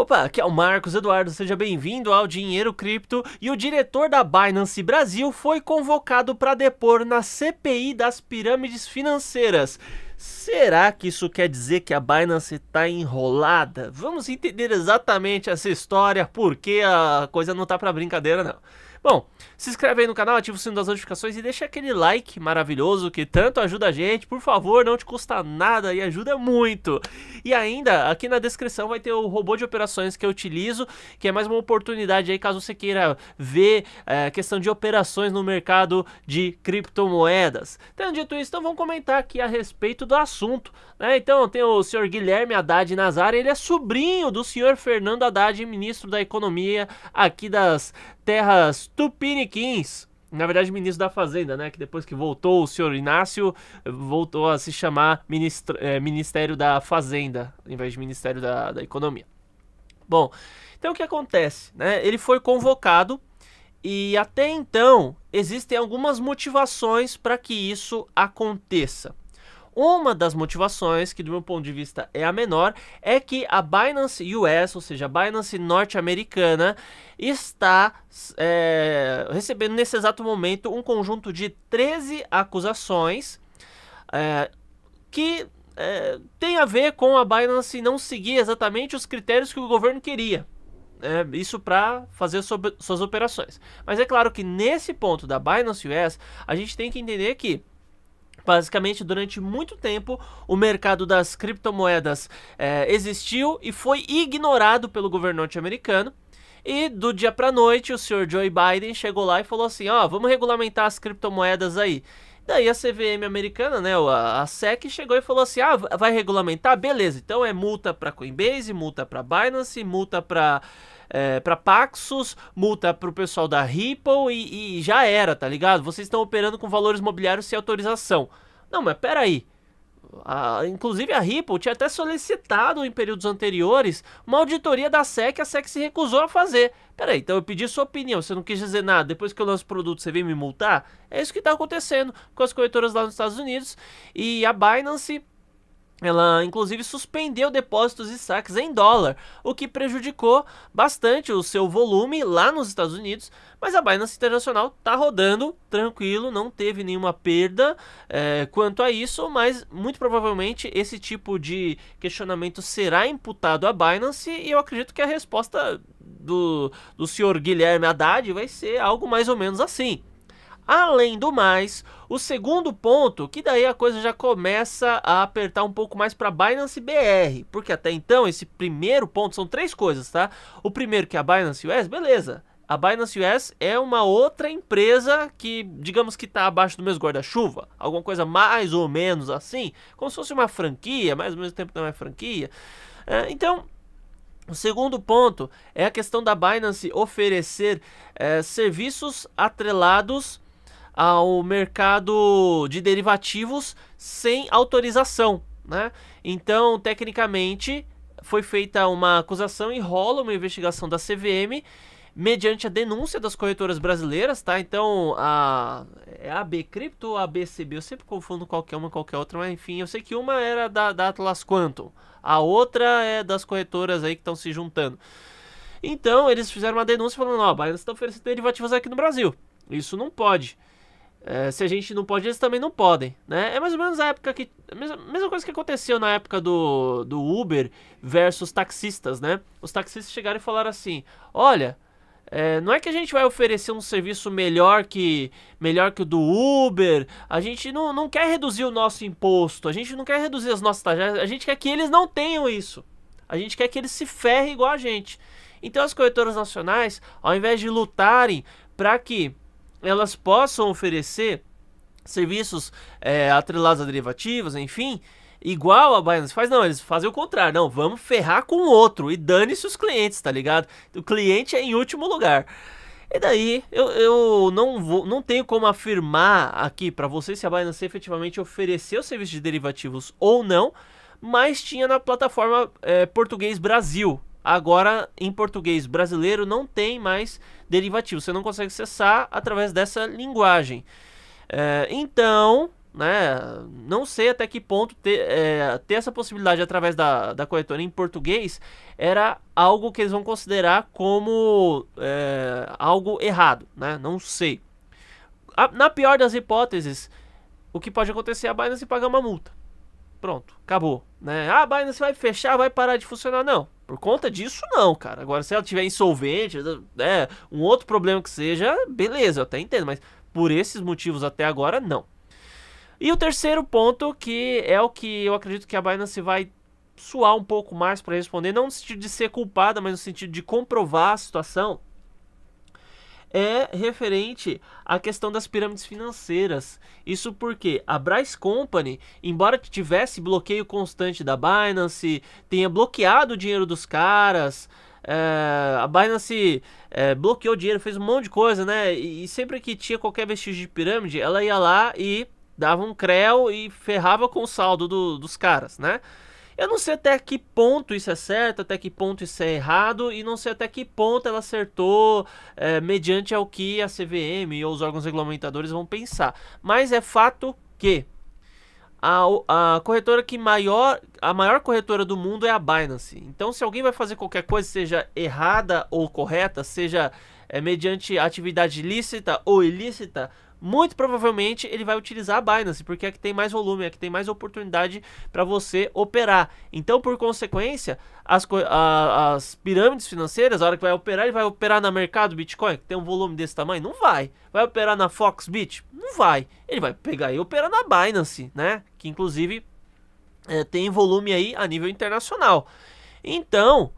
Opa, aqui é o Marcos Eduardo, seja bem-vindo ao Dinheiro Cripto. E o diretor da Binance Brasil foi convocado para depor na CPI das pirâmides financeiras. Será que isso quer dizer que a Binance está enrolada? Vamos entender exatamente essa história, porque a coisa não tá para brincadeira não. Bom, se inscreve aí no canal, ativa o sino das notificações e deixa aquele like maravilhoso que tanto ajuda a gente. Por favor, não te custa nada e ajuda muito. E ainda, aqui na descrição vai ter o robô de operações que eu utilizo, que é mais uma oportunidade aí caso você queira ver é, questão de operações no mercado de criptomoedas. Tendo dito isso, então vamos comentar aqui a respeito do assunto. Né? Então, tem o senhor Guilherme Haddad Nazar, ele é sobrinho do senhor Fernando Haddad, ministro da Economia aqui das terras tupiniquins. Na verdade, ministro da Fazenda, né? Que depois que voltou o senhor Inácio, voltou a se chamar ministro, é, Ministério da Fazenda, em vez de Ministério da, da Economia. Bom, então o que acontece? Né? Ele foi convocado e até então existem algumas motivações para que isso aconteça. Uma das motivações, que do meu ponto de vista é a menor, é que a Binance US, ou seja, a Binance norte-americana, está é, recebendo nesse exato momento um conjunto de 13 acusações é, que é, tem a ver com a Binance não seguir exatamente os critérios que o governo queria. É, isso para fazer sobre, suas operações. Mas é claro que nesse ponto da Binance US, a gente tem que entender que Basicamente, durante muito tempo, o mercado das criptomoedas é, existiu e foi ignorado pelo governo norte-americano. E do dia para noite, o senhor Joe Biden chegou lá e falou assim: ó, oh, vamos regulamentar as criptomoedas aí. Daí a CVM americana, né, a, a SEC chegou e falou assim: "Ah, vai regulamentar, beleza. Então é multa para Coinbase, multa para Binance, multa para é, para Paxos, multa para o pessoal da Ripple e, e já era, tá ligado? Vocês estão operando com valores mobiliários sem autorização. Não, mas peraí. A, inclusive a Ripple tinha até solicitado em períodos anteriores uma auditoria da SEC, a SEC se recusou a fazer. Peraí, então eu pedi sua opinião, você não quis dizer nada, depois que eu lanço o produto você vem me multar? É isso que está acontecendo com as corretoras lá nos Estados Unidos. E a Binance ela, inclusive, suspendeu depósitos e saques em dólar, o que prejudicou bastante o seu volume lá nos Estados Unidos. Mas a Binance Internacional está rodando tranquilo, não teve nenhuma perda é, quanto a isso. Mas muito provavelmente esse tipo de questionamento será imputado à Binance e eu acredito que a resposta do, do senhor Guilherme Haddad vai ser algo mais ou menos assim. Além do mais, o segundo ponto, que daí a coisa já começa a apertar um pouco mais para Binance BR, porque até então esse primeiro ponto são três coisas, tá? O primeiro que é a Binance US, beleza. A Binance US é uma outra empresa que, digamos que está abaixo do mesmo guarda-chuva, alguma coisa mais ou menos assim, como se fosse uma franquia, mas ao mesmo tempo não é franquia. É, então, o segundo ponto é a questão da Binance oferecer é, serviços atrelados ao mercado de derivativos sem autorização, né? Então, tecnicamente, foi feita uma acusação e rola uma investigação da CVM mediante a denúncia das corretoras brasileiras, tá? Então, a é AB Cripto a ABCB, eu sempre confundo qualquer uma qualquer outra, mas enfim, eu sei que uma era da, da Atlas Quantum, a outra é das corretoras aí que estão se juntando. Então, eles fizeram uma denúncia falando, ó, oh, estão Binance está oferecendo derivativos aqui no Brasil. Isso não pode. É, se a gente não pode, eles também não podem, né? É mais ou menos a época que... mesma, mesma coisa que aconteceu na época do, do Uber versus taxistas, né? Os taxistas chegaram e falaram assim, olha... É, não é que a gente vai oferecer um serviço melhor que melhor que o do Uber. A gente não, não quer reduzir o nosso imposto. A gente não quer reduzir as nossas taxas. A gente quer que eles não tenham isso. A gente quer que eles se ferrem igual a gente. Então as corretoras nacionais, ao invés de lutarem para que elas possam oferecer serviços é, atrelados a derivativos, enfim, igual a Binance faz, não, eles fazem o contrário, não, vamos ferrar com outro e dane-se os clientes, tá ligado? O cliente é em último lugar. E daí, eu, eu não, vou, não tenho como afirmar aqui para vocês se a Binance efetivamente ofereceu serviço de derivativos ou não, mas tinha na plataforma é, Português Brasil, Agora, em português brasileiro, não tem mais derivativo. Você não consegue acessar através dessa linguagem. É, então, né, não sei até que ponto ter, é, ter essa possibilidade através da, da corretora em português era algo que eles vão considerar como é, algo errado. Né? Não sei. A, na pior das hipóteses, o que pode acontecer é a Binance pagar uma multa. Pronto, acabou. Né? Ah, a Binance vai fechar, vai parar de funcionar. Não, por conta disso, não, cara. Agora, se ela tiver insolvente, né, um outro problema que seja, beleza, eu até entendo, mas por esses motivos até agora, não. E o terceiro ponto, que é o que eu acredito que a Binance vai suar um pouco mais para responder, não no sentido de ser culpada, mas no sentido de comprovar a situação, é referente à questão das pirâmides financeiras. Isso porque a Bryce Company, embora tivesse bloqueio constante da Binance, tenha bloqueado o dinheiro dos caras, é, a Binance é, bloqueou o dinheiro, fez um monte de coisa, né? E, sempre que tinha qualquer vestígio de pirâmide, ela ia lá e dava um creu e ferrava com o saldo do, dos caras, né? Eu não sei até que ponto isso é certo, até que ponto isso é errado, e não sei até que ponto ela acertou é, mediante ao que a CVM ou os órgãos regulamentadores vão pensar. Mas é fato que a, a, corretora que maior, a maior corretora do mundo é a Binance. Então, se alguém vai fazer qualquer coisa, seja errada ou correta, seja é, mediante atividade lícita ou ilícita, muito provavelmente ele vai utilizar a Binance, porque é que tem mais volume, é que tem mais oportunidade para você operar. Então, por consequência, as, a, as pirâmides financeiras, a hora que vai operar, ele vai operar no mercado Bitcoin, que tem um volume desse tamanho? Não vai. Vai operar na Foxbit? Não vai. Ele vai pegar e operar na Binance, né? Que inclusive é, tem volume aí a nível internacional. Então,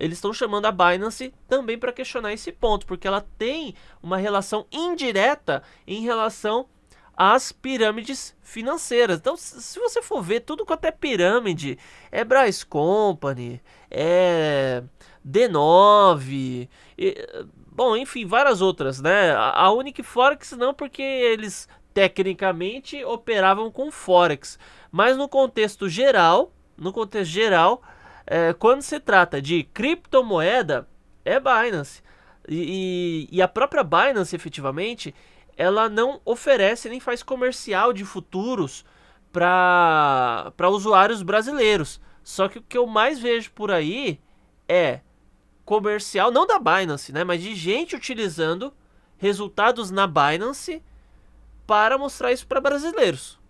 eles estão chamando a Binance também para questionar esse ponto, porque ela tem uma relação indireta em relação às pirâmides financeiras. Então, se você for ver tudo quanto é pirâmide, é Bryce Company, é D9, e, bom, enfim, várias outras, né? A, a Unique Forex não, porque eles tecnicamente operavam com Forex, mas no contexto geral, no contexto geral, é, quando se trata de criptomoeda, é Binance. E, e, e a própria Binance, efetivamente, ela não oferece nem faz comercial de futuros para usuários brasileiros. Só que o que eu mais vejo por aí é comercial, não da Binance, né, mas de gente utilizando resultados na Binance para mostrar isso para brasileiros.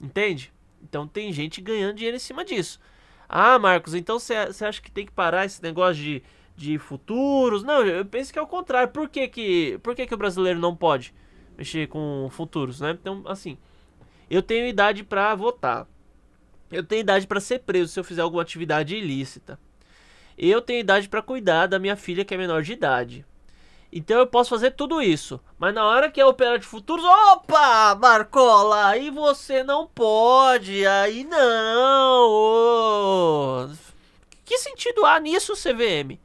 Entende? Então tem gente ganhando dinheiro em cima disso. Ah, Marcos, então você acha que tem que parar esse negócio de, de futuros? Não, eu penso que é o contrário. Por que, que, por que, que o brasileiro não pode mexer com futuros, né? Então, assim, eu tenho idade para votar. Eu tenho idade para ser preso se eu fizer alguma atividade ilícita. Eu tenho idade para cuidar da minha filha que é menor de idade. Então eu posso fazer tudo isso. Mas na hora que é operar de futuros, opa, Marcola, aí você não pode, aí não. Que sentido há nisso, CVM?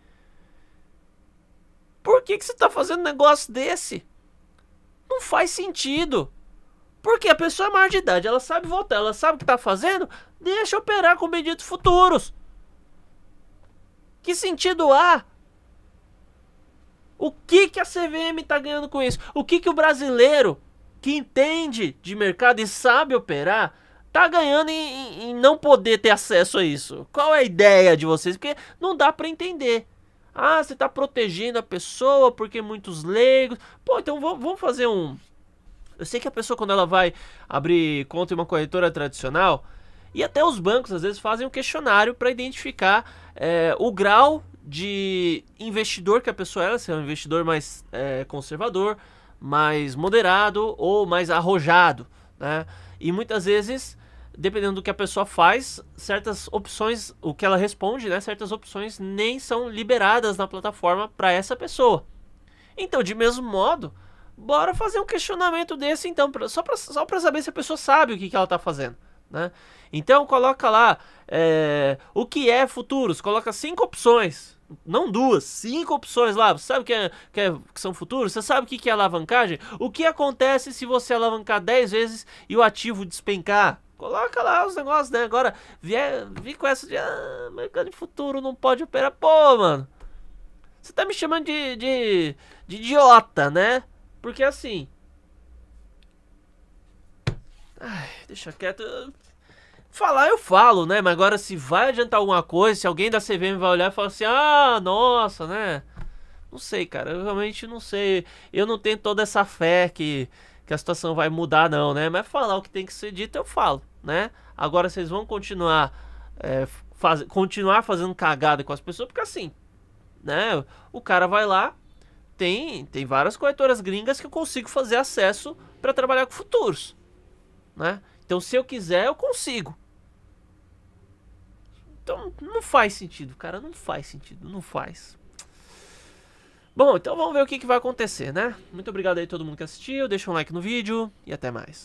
Por que, que você está fazendo um negócio desse? Não faz sentido. Porque a pessoa é maior de idade, ela sabe votar, ela sabe o que está fazendo, deixa operar com benditos futuros. Que sentido há? O que, que a CVM está ganhando com isso? O que, que o brasileiro que entende de mercado e sabe operar tá ganhando em, em não poder ter acesso a isso? Qual é a ideia de vocês? Porque não dá para entender. Ah, você está protegendo a pessoa porque muitos leigos. Pô, então vamos fazer um. Eu sei que a pessoa, quando ela vai abrir conta em uma corretora tradicional, e até os bancos às vezes fazem um questionário para identificar é, o grau de investidor que a pessoa é, se é um investidor mais é, conservador, mais moderado ou mais arrojado, né? E muitas vezes, dependendo do que a pessoa faz, certas opções, o que ela responde, né? Certas opções nem são liberadas na plataforma para essa pessoa. Então, de mesmo modo, bora fazer um questionamento desse então, pra, só para só saber se a pessoa sabe o que, que ela está fazendo. Né? Então coloca lá é, o que é futuros, coloca cinco opções, não duas, cinco opções lá. Você sabe o que, é, que, é, que, são futuros? Você sabe o que, que é alavancagem? O que acontece se você alavancar 10 vezes e o ativo despencar? Coloca lá os negócios, né? Agora, vier, vim com essa de ah, mercado de futuro não pode operar. Pô, mano, você tá me chamando de, de, de idiota, né? Porque assim, Ai, deixa quieto. Falar eu falo, né? Mas agora se vai adiantar alguma coisa, se alguém da CVM vai olhar e falar assim, ah, nossa, né? Não sei, cara. Eu realmente não sei. Eu não tenho toda essa fé que, que a situação vai mudar, não, né? Mas falar o que tem que ser dito, eu falo, né? Agora vocês vão continuar, é, faz, continuar fazendo cagada com as pessoas, porque assim, né? O cara vai lá, tem, tem várias corretoras gringas que eu consigo fazer acesso para trabalhar com futuros né? Então, se eu quiser, eu consigo. Então, não faz sentido, cara, não faz sentido, não faz. Bom, então vamos ver o que, que vai acontecer, né? Muito obrigado aí a todo mundo que assistiu, deixa um like no vídeo e até mais.